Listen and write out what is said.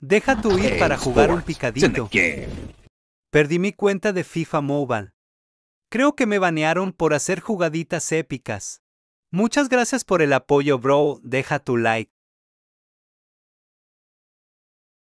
Deja tu ir para jugar un picadito. Perdí mi cuenta de FIFA Mobile. Creo que me banearon por hacer jugaditas épicas. Muchas gracias por el apoyo, bro. Deja tu like.